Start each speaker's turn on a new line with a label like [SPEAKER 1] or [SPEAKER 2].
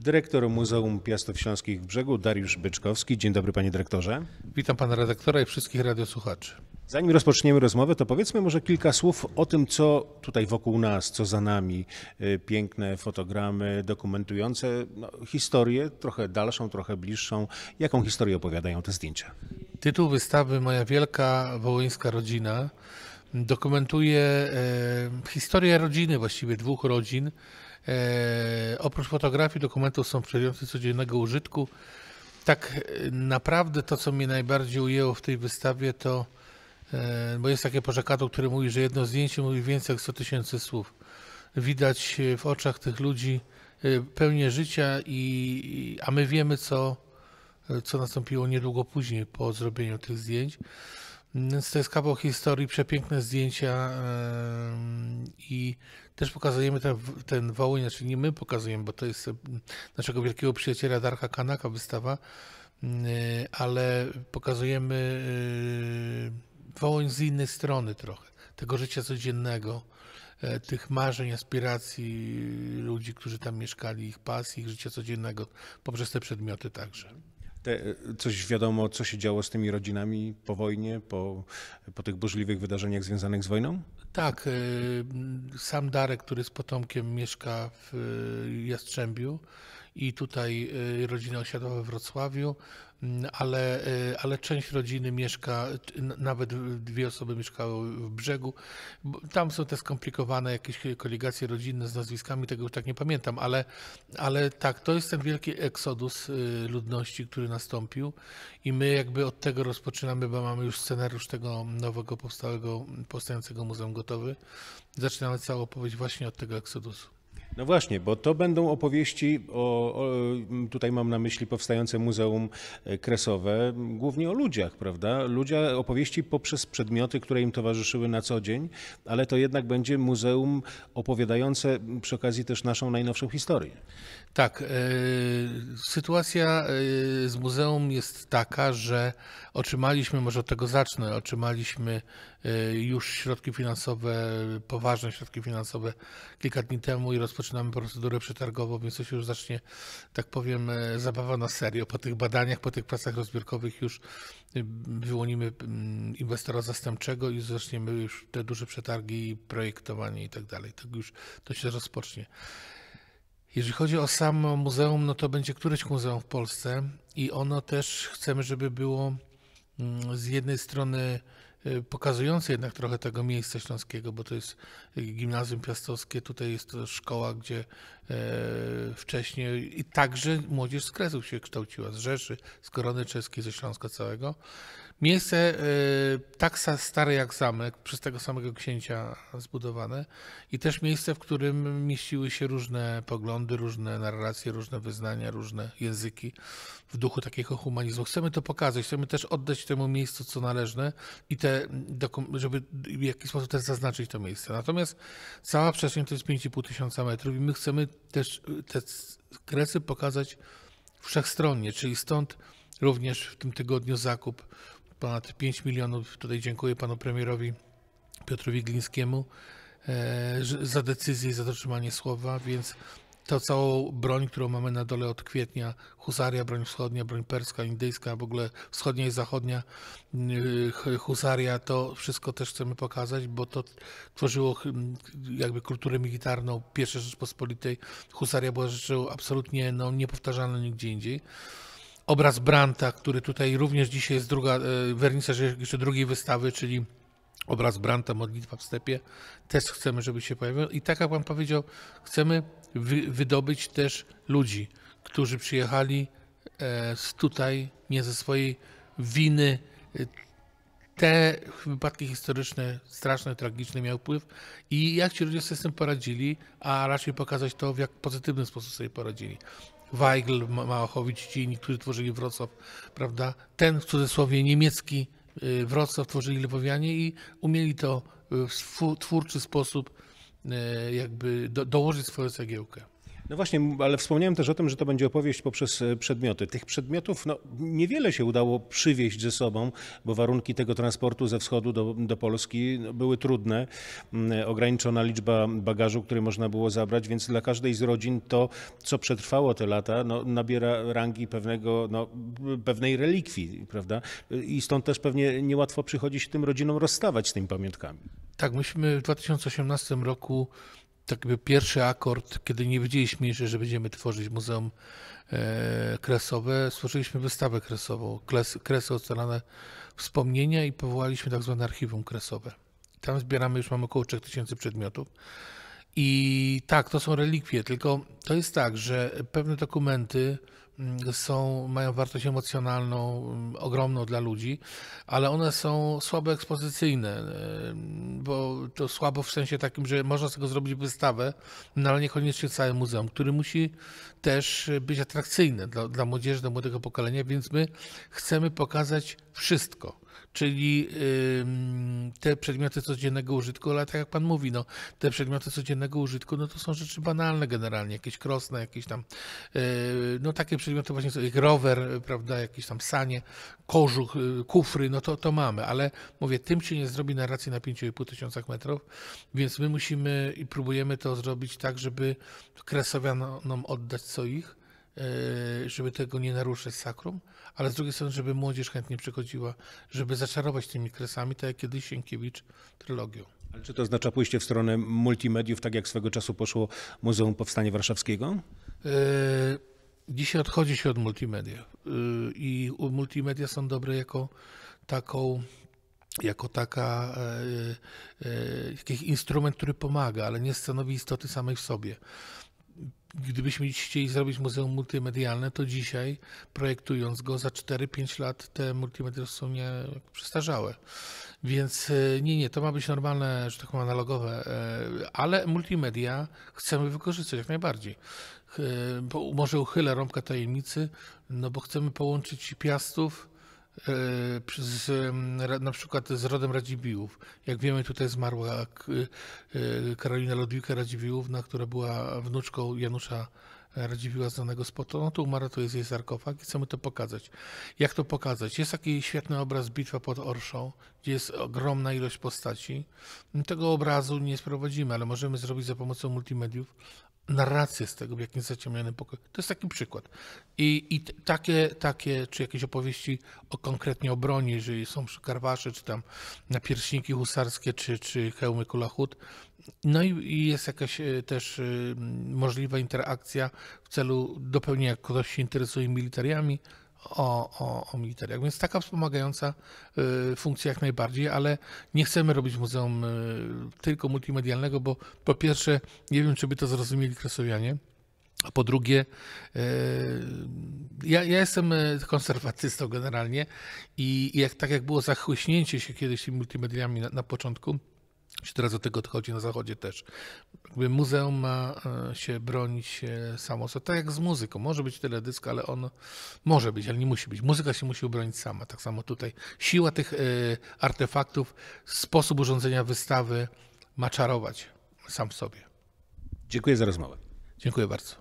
[SPEAKER 1] Dyrektor Muzeum Piastów Śląskich w Brzegu Dariusz Byczkowski. Dzień dobry panie dyrektorze.
[SPEAKER 2] Witam pana redaktora i wszystkich radiosłuchaczy.
[SPEAKER 1] Zanim rozpoczniemy rozmowę, to powiedzmy może kilka słów o tym, co tutaj wokół nas, co za nami. Y, piękne fotogramy dokumentujące no, historię, trochę dalszą, trochę bliższą. Jaką historię opowiadają te zdjęcia?
[SPEAKER 2] Tytuł wystawy Moja Wielka Wołyńska Rodzina dokumentuje e, historię rodziny, właściwie dwóch rodzin. E, oprócz fotografii, dokumentów są przedmioty codziennego użytku. Tak e, naprawdę to, co mnie najbardziej ujęło w tej wystawie, to bo jest takie porzekadło, które mówi, że jedno zdjęcie mówi więcej jak 100 tysięcy słów. Widać w oczach tych ludzi pełnię życia, i, a my wiemy, co, co nastąpiło niedługo później po zrobieniu tych zdjęć. Więc to jest kawał historii, przepiękne zdjęcia i też pokazujemy ten, ten Wołyń, znaczy nie my pokazujemy, bo to jest naszego wielkiego przyjaciela Darka Kanaka wystawa, mm, e, ale pokazujemy yy, Wołyń z innej strony trochę, tego życia codziennego, e, tych marzeń, aspiracji ludzi, którzy tam mieszkali, ich pasji, ich życia codziennego poprzez te przedmioty także.
[SPEAKER 1] Te, coś wiadomo, co się działo z tymi rodzinami po wojnie, po, po tych burzliwych wydarzeniach związanych z wojną?
[SPEAKER 2] Tak. Y, sam Darek, który z potomkiem mieszka w y, Jastrzębiu, i tutaj y, rodzina osiadła w Wrocławiu, mm, ale, y, ale część rodziny mieszka, nawet dwie osoby mieszkały w brzegu. Tam są te skomplikowane jakieś koligacje rodzinne z nazwiskami, tego już tak nie pamiętam, ale, ale tak, to jest ten wielki eksodus y, ludności, który nastąpił i my jakby od tego rozpoczynamy, bo mamy już scenariusz tego nowego powstałego, powstającego muzeum gotowy. Zaczynamy całą opowieść właśnie od tego eksodusu.
[SPEAKER 1] No właśnie, bo to będą opowieści o, o, mm, tutaj mam na myśli powstające Muzeum e, Kresowe, głównie o ludziach, prawda? Ludzie, opowieści poprzez przedmioty, które im towarzyszyły na co dzień, ale to jednak będzie muzeum opowiadające mm, przy okazji też naszą najnowszą historię. Tak, e,
[SPEAKER 2] sytuacja e, z muzeum jest taka, że otrzymaliśmy, może od tego zacznę, otrzymaliśmy E, już środki finansowe, poważne środki finansowe kilka dni temu i rozpoczynamy procedurę przetargową, więc to się już zacznie, tak powiem, e, zabawa na serio. Po tych badaniach, po tych pracach rozbiórkowych już e, wyłonimy mm, inwestora zastępczego i zaczniemy już te duże przetargi, projektowanie i tak dalej. Tak już to się rozpocznie. Jeżeli chodzi o samo muzeum, no to będzie któreś muzeum w Polsce i ono też chcemy, żeby było mm, z jednej strony Y, pokazujący jednak trochę tego miejsca śląskiego, bo to jest gimnazjum piastowskie, tutaj jest szkoła, gdzie E, wcześniej i także młodzież z Kresów się kształciła, z Rzeszy, z Korony Czeskiej, ze Śląska całego. Miejsce e, tak stare jak zamek, przez tego samego księcia zbudowane i też miejsce, w którym mieściły się różne poglądy, różne narracje, różne wyznania, różne języki w duchu takiego humanizmu. Chcemy to pokazać, chcemy też oddać temu miejscu co należne i te, żeby w jakiś sposób też zaznaczyć to miejsce. Natomiast cała przestrzeń to jest 5,5 tysiąca metrów i my chcemy też y, te kresy pokazać wszechstronnie, czyli stąd również w tym tygodniu zakup ponad 5 milionów. Tutaj dziękuję panu premierowi Piotrowi Glińskiemu e, za decyzję i za dotrzymanie słowa, więc to całą broń, którą mamy na dole od kwietnia, husaria, broń wschodnia, broń perska, indyjska, w ogóle wschodnia i zachodnia, yy, husaria, to wszystko też chcemy pokazać, bo to tworzyło jakby kulturę militarną pierwszej Rzeczpospolitej. Husaria była rzeczą absolutnie no, niepowtarzalną nigdzie indziej obraz Branta, który tutaj również dzisiaj jest druga, yy, wernica jeszcze drugiej wystawy, czyli obraz Branta, modlitwa w stepie, też chcemy, żeby się pojawił. I tak jak Pan powiedział, chcemy wy, wydobyć też ludzi, którzy przyjechali e, tutaj nie ze swojej winy. E, te wypadki historyczne, straszne, tragiczne, miały wpływ i jak ci ludzie sobie z tym poradzili, a raczej pokazać to, w jak pozytywny sposób sobie poradzili. Weigl, Małachowicz, ci inni, którzy tworzyli Wrocław, prawda? Ten w cudzysłowie niemiecki Y, Wrocław tworzyli Lwowianie i umieli to w twórczy sposób y, jakby do, dołożyć swoją cegiełkę.
[SPEAKER 1] No właśnie, ale wspomniałem też o tym, że to będzie opowieść poprzez e, przedmioty. Tych przedmiotów no, niewiele się udało przywieźć ze sobą, bo warunki tego transportu ze wschodu do, do Polski no, były trudne. Mm, e, ograniczona liczba bagażu, który można było zabrać, więc dla każdej z rodzin to, co przetrwało te lata, no, nabiera rangi pewnego, no, pewnej relikwii, prawda? I stąd też pewnie niełatwo przychodzi się tym rodzinom rozstawać z tymi pamiątkami.
[SPEAKER 2] Tak, myśmy w 2018 roku tak jakby pierwszy akord, kiedy nie wiedzieliśmy jeszcze, że będziemy tworzyć muzeum e, kresowe, stworzyliśmy wystawę kresową, kres, kresy ocalane wspomnienia i powołaliśmy tak zwane archiwum kresowe. Tam zbieramy, już mamy około 3000 przedmiotów. I tak, to są relikwie, tylko to jest tak, że pewne dokumenty są, mają wartość emocjonalną mm, ogromną dla ludzi, ale one są słabo ekspozycyjne, e, bo to słabo w sensie takim, że można z tego zrobić wystawę, no ale niekoniecznie całe muzeum, który musi też być atrakcyjny dla, dla młodzieży, dla młodego pokolenia, więc my chcemy pokazać wszystko czyli te przedmioty codziennego użytku, ale tak jak pan mówi, no, te przedmioty codziennego użytku, no to są rzeczy banalne generalnie, jakieś krosne, jakieś tam, e, no takie przedmioty właśnie, jak rower, prawda, jakieś tam sanie, kożuch, e, kufry, no to, to mamy, ale mówię, tym się nie zrobi narracji na 5,5 tysiącach metrów, więc my musimy i próbujemy to zrobić tak, żeby Kresowianom oddać co ich, E, żeby tego nie naruszać sakrum, ale z drugiej strony, żeby młodzież chętnie przychodziła, żeby zaczarować tymi kresami, tak jak kiedyś Sienkiewicz trylogią. Ale czy
[SPEAKER 1] to oznacza pójście w stronę multimediów, tak jak swego czasu poszło Muzeum Powstania Warszawskiego?
[SPEAKER 2] E, dzisiaj odchodzi się od multimedia e, i multimedia są dobre jako taką jako taka, jakiś instrument, który pomaga, ale nie stanowi istoty samej w sobie gdybyśmy chcieli zrobić muzeum multimedialne, to dzisiaj projektując go za 4-5 lat te multimedia są nie przestarzałe. Więc e, nie, nie, to ma być normalne, że tak powiem, analogowe, e, ale multimedia chcemy wykorzystać jak najbardziej. E, może uchylę rąbka tajemnicy, no bo chcemy połączyć Piastów z, na przykład z rodem Radziwiłów. Jak wiemy, tutaj zmarła e, e, Karolina Ludwika Radziwiłówna, która była wnuczką Janusza Radziwiła znanego spota, no to umarła, to jest jej sarkofag i chcemy to pokazać. Jak to pokazać? Jest taki świetny obraz Bitwa pod Orszą, gdzie jest ogromna ilość postaci. Tego obrazu nie sprowadzimy, ale możemy zrobić za pomocą multimediów narrację z tego, w jakimś zaciemnionym pokoju. To jest taki przykład. I, i takie, takie, czy jakieś opowieści o, konkretnie o broni, jeżeli są przy karwasze, czy tam na pierśniki husarskie, czy, czy hełmy kulachut, no i jest jakaś e, też e, możliwa interakcja w celu dopełnienia, jak ktoś się interesuje militariami, o, o, o militariach. Więc taka wspomagająca e, funkcja jak najbardziej, ale nie chcemy robić muzeum tylko multimedialnego, bo po pierwsze nie wiem, czy by to zrozumieli kresowianie. A po drugie, ja, ja, jestem konserwatystą generalnie i jak, tak jak było zachłyśnięcie się kiedyś tymi multimediami na, na początku, już teraz do tego odchodzi na zachodzie też. Jakby muzeum ma e, się bronić e, samo, co tak jak z muzyką. Może być teledysk, ale on może być, ale nie musi być. Muzyka się musi obronić sama, tak samo tutaj. Siła tych e, artefaktów, sposób urządzenia wystawy ma czarować sam w sobie.
[SPEAKER 1] Dziękuję za rozmowę. Dziękuję bardzo.